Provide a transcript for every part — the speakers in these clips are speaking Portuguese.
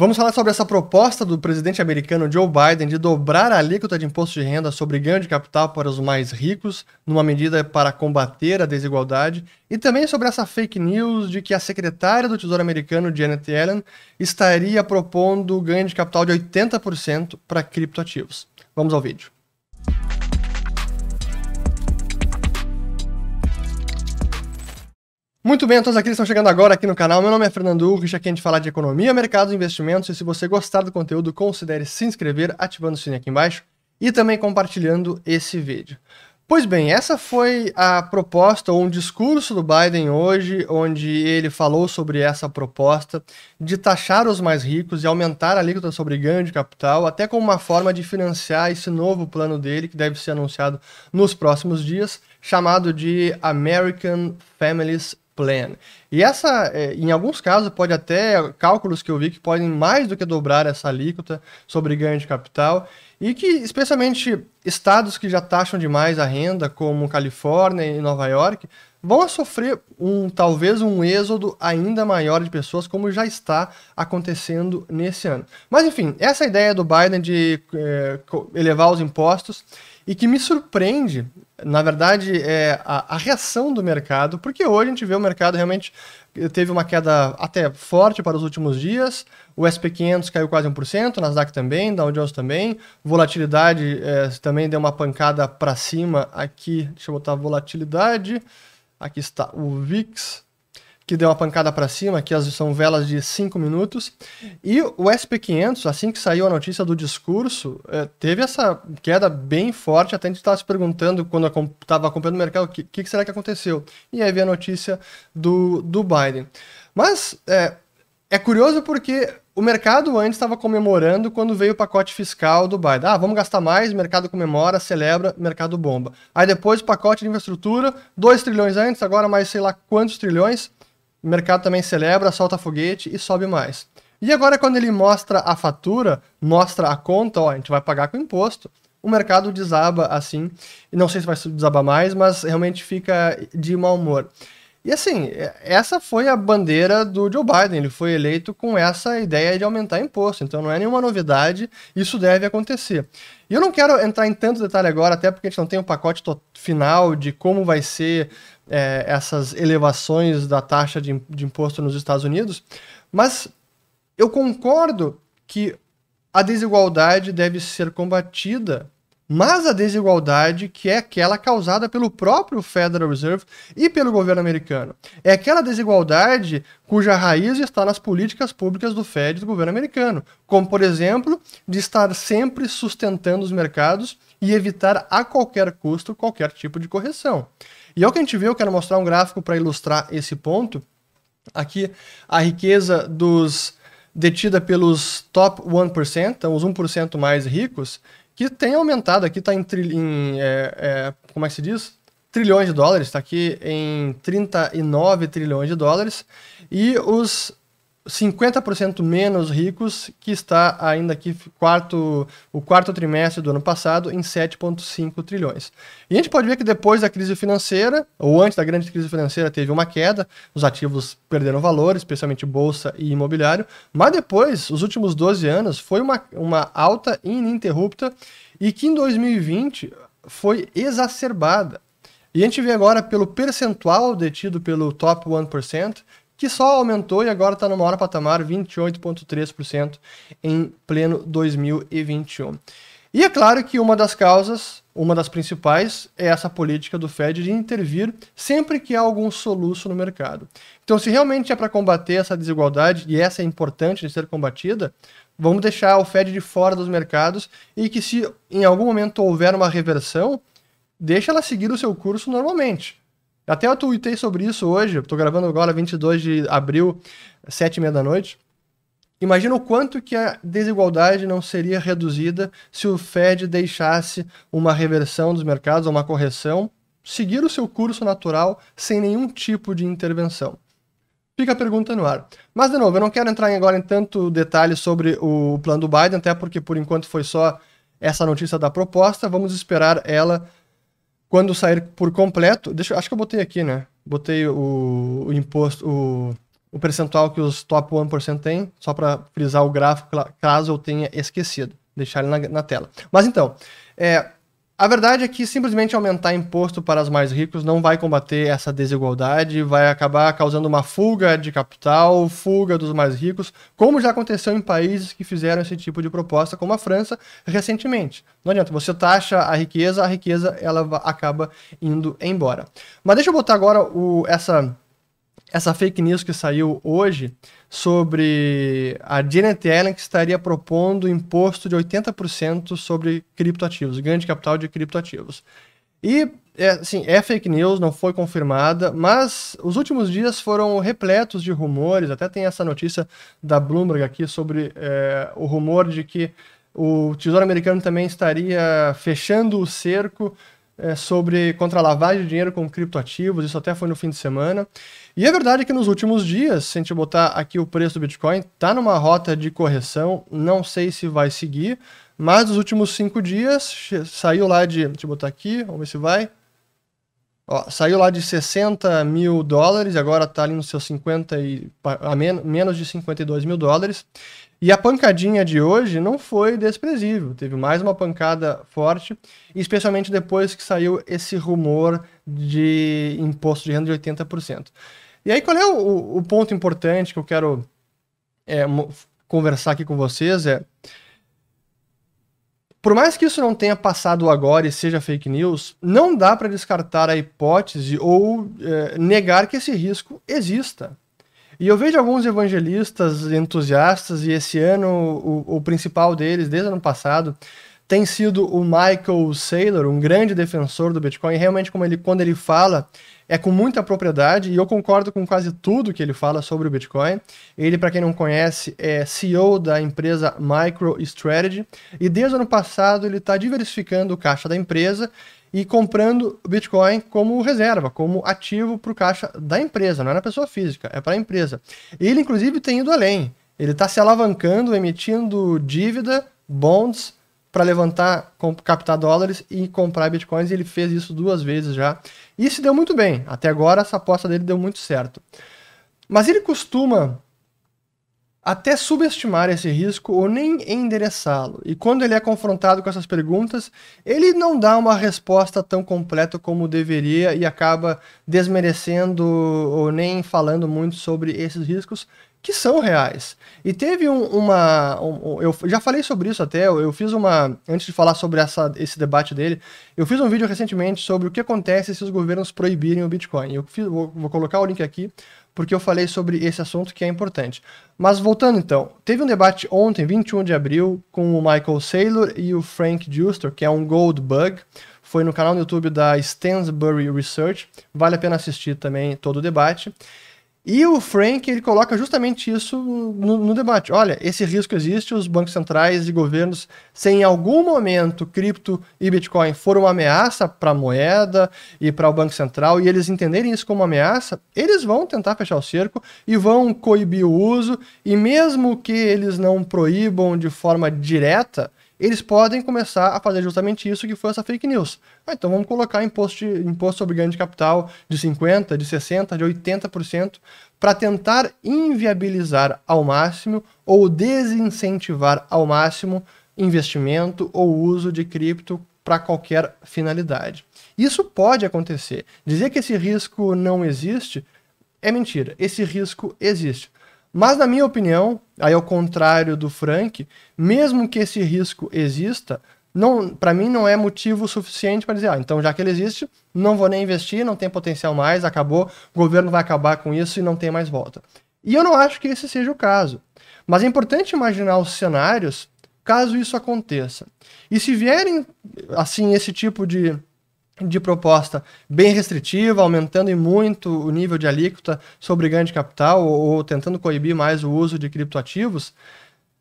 Vamos falar sobre essa proposta do presidente americano Joe Biden de dobrar a alíquota de imposto de renda sobre ganho de capital para os mais ricos, numa medida para combater a desigualdade, e também sobre essa fake news de que a secretária do Tesouro americano, Janet Yellen, estaria propondo ganho de capital de 80% para criptoativos. Vamos ao vídeo. Muito bem, todos aqueles que estão chegando agora aqui no canal. Meu nome é Fernando Urrich, aqui a gente fala de economia, mercados, investimentos. E se você gostar do conteúdo, considere se inscrever, ativando o sininho aqui embaixo e também compartilhando esse vídeo. Pois bem, essa foi a proposta ou um discurso do Biden hoje, onde ele falou sobre essa proposta de taxar os mais ricos e aumentar a alíquota sobre ganho de capital, até como uma forma de financiar esse novo plano dele, que deve ser anunciado nos próximos dias, chamado de American Families plan. E essa, é, em alguns casos, pode até cálculos que eu vi que podem mais do que dobrar essa alíquota sobre ganho de capital e que, especialmente, estados que já taxam demais a renda, como Califórnia e Nova York, vão sofrer um talvez um êxodo ainda maior de pessoas, como já está acontecendo nesse ano. Mas enfim, essa ideia do Biden de é, elevar os impostos e que me surpreende, na verdade, é a, a reação do mercado, porque hoje a gente vê o mercado realmente eh, teve uma queda até forte para os últimos dias. O SP500 caiu quase 1%, Nasdaq também, Dow Jones também. Volatilidade é, também deu uma pancada para cima aqui. Deixa eu botar volatilidade. Aqui está o VIX que deu uma pancada para cima, que as são velas de 5 minutos. E o SP500, assim que saiu a notícia do discurso, é, teve essa queda bem forte. Até a gente estava se perguntando, quando estava acompanhando o mercado, o que, que, será que aconteceu? E aí veio a notícia do, do Biden. Mas é, é curioso porque o mercado antes estava comemorando quando veio o pacote fiscal do Biden. Ah, vamos gastar mais, mercado comemora, celebra, mercado bomba. Aí depois o pacote de infraestrutura, 2 trilhões antes, agora mais sei lá quantos trilhões o mercado também celebra, solta foguete e sobe mais. E agora, quando ele mostra a fatura, mostra a conta, ó, a gente vai pagar com imposto, o mercado desaba assim. E não sei se vai desabar mais, mas realmente fica de mau humor. E assim, é, essa foi a bandeira do Joe Biden. Ele foi eleito com essa ideia de aumentar imposto. Então não é nenhuma novidade, isso deve acontecer. E eu não quero entrar em tanto detalhe agora, até porque a gente não tem o um pacote final de como vai ser é, essas elevações da taxa de, de imposto nos Estados Unidos, mas eu concordo que a desigualdade deve ser combatida mas a desigualdade que é aquela causada pelo próprio Federal Reserve e pelo governo americano. É aquela desigualdade cuja raiz está nas políticas públicas do Fed e do governo americano, como, por exemplo, de estar sempre sustentando os mercados e evitar a qualquer custo qualquer tipo de correção. E é o que a gente vê, eu quero mostrar um gráfico para ilustrar esse ponto. Aqui, a riqueza dos detida pelos top 1%, então os 1% mais ricos, que tem aumentado, aqui está em, em é, é, como é que se diz? Trilhões de dólares, está aqui em 39 trilhões de dólares, e os 50% menos ricos, que está ainda aqui quarto, o quarto trimestre do ano passado em 7,5 trilhões. E a gente pode ver que depois da crise financeira, ou antes da grande crise financeira, teve uma queda, os ativos perderam valor, especialmente bolsa e imobiliário, mas depois, os últimos 12 anos, foi uma, uma alta ininterrupta e que em 2020 foi exacerbada. E a gente vê agora pelo percentual detido pelo top 1%, que só aumentou e agora está no maior patamar, 28,3% em pleno 2021. E é claro que uma das causas, uma das principais, é essa política do Fed de intervir sempre que há algum soluço no mercado. Então, se realmente é para combater essa desigualdade, e essa é importante de ser combatida, vamos deixar o Fed de fora dos mercados e que, se em algum momento houver uma reversão, deixa ela seguir o seu curso normalmente. Até eu tuitei sobre isso hoje, estou gravando agora 22 de abril, sete e meia da noite. Imagina o quanto que a desigualdade não seria reduzida se o Fed deixasse uma reversão dos mercados, uma correção, seguir o seu curso natural sem nenhum tipo de intervenção. Fica a pergunta no ar. Mas, de novo, eu não quero entrar agora em tanto detalhe sobre o plano do Biden, até porque por enquanto foi só essa notícia da proposta. Vamos esperar ela quando sair por completo, deixa, acho que eu botei aqui, né? Botei o, o imposto, o, o percentual que os top 1% tem, só para frisar o gráfico, caso eu tenha esquecido, deixar ele na, na tela. Mas então, é, a verdade é que simplesmente aumentar imposto para os mais ricos não vai combater essa desigualdade, vai acabar causando uma fuga de capital, fuga dos mais ricos, como já aconteceu em países que fizeram esse tipo de proposta, como a França recentemente. Não adianta, você taxa a riqueza, a riqueza ela acaba indo embora. Mas deixa eu botar agora o, essa essa fake news que saiu hoje sobre a Janet Yellen que estaria propondo imposto de 80% sobre criptoativos, grande capital de criptoativos. E, é, assim, é fake news, não foi confirmada, mas os últimos dias foram repletos de rumores, até tem essa notícia da Bloomberg aqui sobre é, o rumor de que o Tesouro Americano também estaria fechando o cerco é, sobre lavagem de dinheiro com criptoativos, isso até foi no fim de semana. E é verdade que nos últimos dias, se a gente botar aqui o preço do Bitcoin, está numa rota de correção, não sei se vai seguir, mas nos últimos cinco dias saiu lá de. Deixa eu botar aqui, vamos ver se vai. Ó, saiu lá de 60 mil dólares, agora está ali nos seus 50 e a men menos de 52 mil dólares. E a pancadinha de hoje não foi desprezível. Teve mais uma pancada forte, especialmente depois que saiu esse rumor de imposto de renda de 80%. E aí, qual é o, o ponto importante que eu quero é, conversar aqui com vocês? É. Por mais que isso não tenha passado agora e seja fake news, não dá para descartar a hipótese ou é, negar que esse risco exista. E eu vejo alguns evangelistas entusiastas, e esse ano o, o principal deles, desde o ano passado, tem sido o Michael Saylor, um grande defensor do Bitcoin. Realmente, como ele, quando ele fala, é com muita propriedade, e eu concordo com quase tudo que ele fala sobre o Bitcoin. Ele, para quem não conhece, é CEO da empresa MicroStrategy, e desde o ano passado ele está diversificando o caixa da empresa e comprando Bitcoin como reserva, como ativo para o caixa da empresa, não é na pessoa física, é para a empresa. Ele, inclusive, tem ido além. Ele está se alavancando, emitindo dívida, bonds, para levantar, captar dólares e comprar bitcoins. E ele fez isso duas vezes já. E se deu muito bem. Até agora, essa aposta dele deu muito certo. Mas ele costuma até subestimar esse risco ou nem endereçá-lo. E quando ele é confrontado com essas perguntas, ele não dá uma resposta tão completa como deveria e acaba desmerecendo ou nem falando muito sobre esses riscos, que são reais. E teve um, uma. Um, eu já falei sobre isso até, eu fiz uma. Antes de falar sobre essa, esse debate dele, eu fiz um vídeo recentemente sobre o que acontece se os governos proibirem o Bitcoin. Eu fiz, vou, vou colocar o link aqui, porque eu falei sobre esse assunto que é importante. Mas voltando então, teve um debate ontem, 21 de abril, com o Michael Saylor e o Frank Juster, que é um gold bug. Foi no canal do YouTube da Stansbury Research. Vale a pena assistir também todo o debate. E o Frank, ele coloca justamente isso no, no, debate. Olha, esse risco existe, os bancos centrais e governos, se em algum momento cripto e Bitcoin foram uma ameaça para a moeda e para o Banco Central, e eles entenderem isso como uma ameaça, eles vão tentar fechar o cerco e vão coibir o uso, e mesmo que eles não proíbam de forma direta, eles podem começar a fazer justamente isso que foi essa fake news. Ah, então vamos colocar imposto, de, imposto sobre ganho de capital de 50%, de 60%, de 80% para tentar inviabilizar ao máximo ou desincentivar ao máximo investimento ou uso de cripto para qualquer finalidade. Isso pode acontecer. Dizer que esse risco não existe é mentira. Esse risco existe. Mas, na minha opinião, aí ao contrário do Frank, mesmo que esse risco exista, não, para mim não é motivo suficiente para dizer, ah, então já que ele existe, não vou nem investir, não tem potencial mais, acabou, o governo vai acabar com isso e não tem mais volta. E eu não acho que esse seja o caso. Mas é importante imaginar os cenários caso isso aconteça. E se vierem assim esse tipo de de proposta bem restritiva, aumentando muito o nível de alíquota sobre ganho de capital ou, ou tentando coibir mais o uso de criptoativos,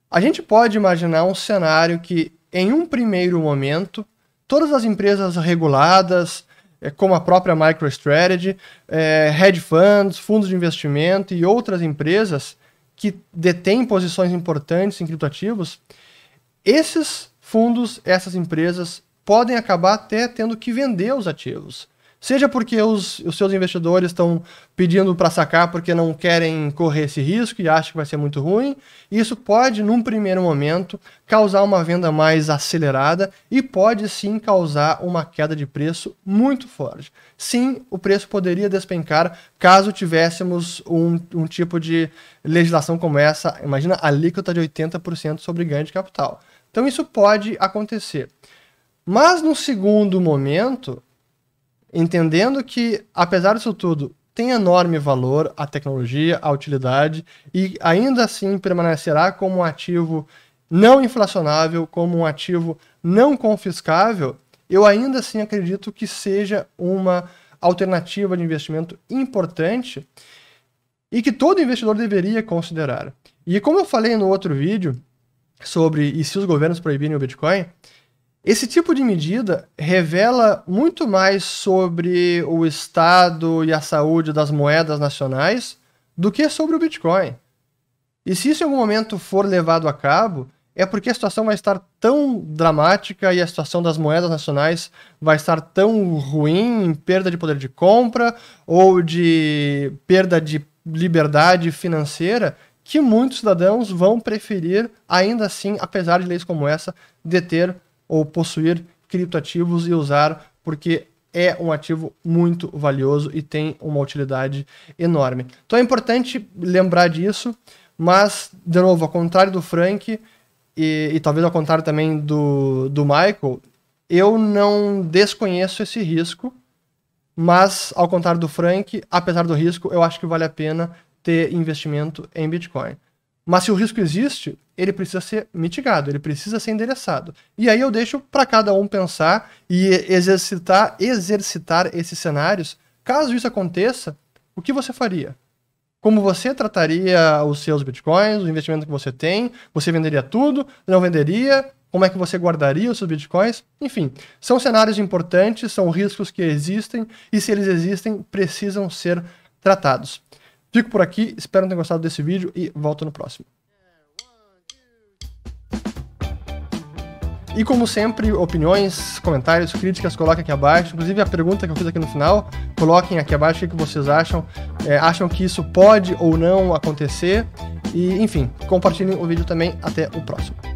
a gente pode imaginar um cenário que em um primeiro momento, todas as empresas reguladas, é, como a própria MicroStrategy, é, hedge funds, fundos de investimento e outras empresas que detêm posições importantes em criptoativos, esses fundos, essas empresas podem acabar até tendo que vender os ativos. Seja porque os, os seus investidores estão pedindo para sacar porque não querem correr esse risco e acham que vai ser muito ruim. Isso pode, num primeiro momento, causar uma venda mais acelerada e pode sim causar uma queda de preço muito forte. Sim, o preço poderia despencar caso tivéssemos um, um tipo de legislação como essa. Imagina a alíquota de 80% sobre ganho de capital. Então isso pode acontecer. Mas no segundo momento, entendendo que, apesar disso tudo, tem enorme valor a tecnologia, a utilidade, e ainda assim permanecerá como um ativo não inflacionável, como um ativo não confiscável, eu ainda assim acredito que seja uma alternativa de investimento importante e que todo investidor deveria considerar. E como eu falei no outro vídeo sobre e se os governos proibirem o Bitcoin, esse tipo de medida revela muito mais sobre o estado e a saúde das moedas nacionais do que sobre o Bitcoin. E se isso em algum momento for levado a cabo, é porque a situação vai estar tão dramática e a situação das moedas nacionais vai estar tão ruim em perda de poder de compra ou de perda de liberdade financeira que muitos cidadãos vão preferir, ainda assim, apesar de leis como essa, deter ou possuir criptoativos e usar, porque é um ativo muito valioso e tem uma utilidade enorme. Então é importante lembrar disso, mas, de novo, ao contrário do Frank, e, e talvez ao contrário também do, do Michael, eu não desconheço esse risco, mas, ao contrário do Frank, apesar do risco, eu acho que vale a pena ter investimento em Bitcoin. Mas se o risco existe, ele precisa ser mitigado, ele precisa ser endereçado. E aí eu deixo para cada um pensar e exercitar, exercitar esses cenários. Caso isso aconteça, o que você faria? Como você trataria os seus bitcoins, o investimento que você tem? Você venderia tudo? Não venderia? Como é que você guardaria os seus bitcoins? Enfim, são cenários importantes, são riscos que existem e se eles existem, precisam ser tratados. Fico por aqui, espero que tenham gostado desse vídeo e volto no próximo. E como sempre, opiniões, comentários, críticas, coloquem aqui abaixo. Inclusive a pergunta que eu fiz aqui no final, coloquem aqui abaixo o que vocês acham. É, acham que isso pode ou não acontecer? E enfim, compartilhem o vídeo também. Até o próximo.